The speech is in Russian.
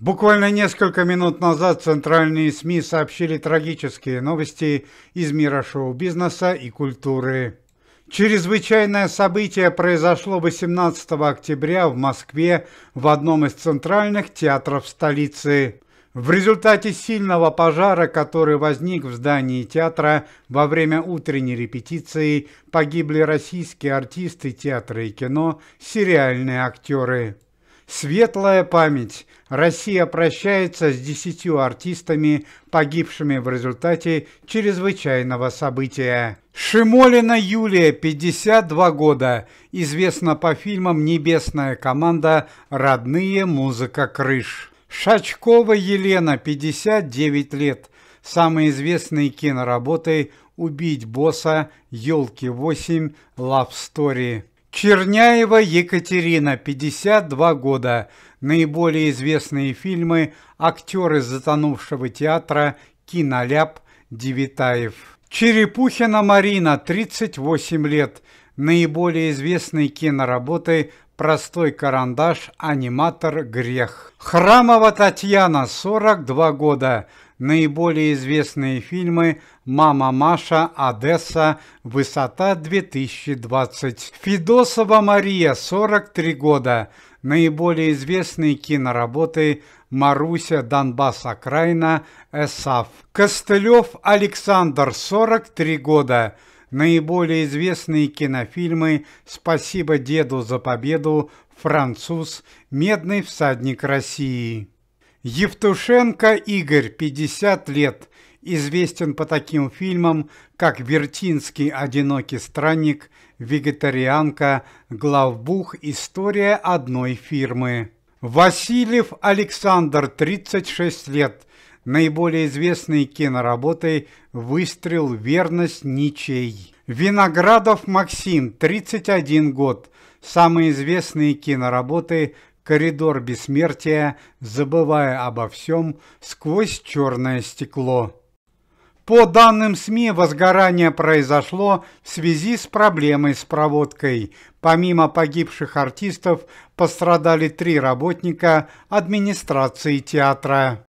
Буквально несколько минут назад центральные СМИ сообщили трагические новости из мира шоу-бизнеса и культуры. Чрезвычайное событие произошло 18 октября в Москве в одном из центральных театров столицы. В результате сильного пожара, который возник в здании театра во время утренней репетиции, погибли российские артисты театра и кино, сериальные актеры. Светлая память. Россия прощается с десятью артистами, погибшими в результате чрезвычайного события. Шимолина Юлия, 52 года, известна по фильмам «Небесная команда. Родные. Музыка. Крыш». Шачкова Елена, 59 лет, самые известные киноработы «Убить босса», «Елки-8», «Love Story». Черняева Екатерина, 52 года. Наиболее известные фильмы «Актеры затонувшего театра», «Киноляп», «Девитаев». Черепухина Марина, 38 лет. Наиболее известные киноработы «Простой карандаш», «Аниматор», «Грех». Храмова Татьяна, 42 года. Наиболее известные фильмы Мама Маша, Одесса, высота 2020. Федосова Мария, 43 года. Наиболее известные киноработы Маруся, Донбасс, окраина, Эсав. Костылев Александр, 43 года. Наиболее известные кинофильмы «Спасибо деду за победу», «Француз», «Медный всадник России». Евтушенко Игорь, 50 лет известен по таким фильмам, как «Вертинский одинокий странник», «Вегетарианка», «Главбух», «История одной фирмы». Васильев Александр, 36 лет. Наиболее известной киноработой «Выстрел. Верность. Ничей». Виноградов Максим, 31 год. Самые известные киноработы коридор бессмертия, забывая обо всем, сквозь черное стекло. По данным СМИ, возгорание произошло в связи с проблемой с проводкой. Помимо погибших артистов, пострадали три работника администрации театра.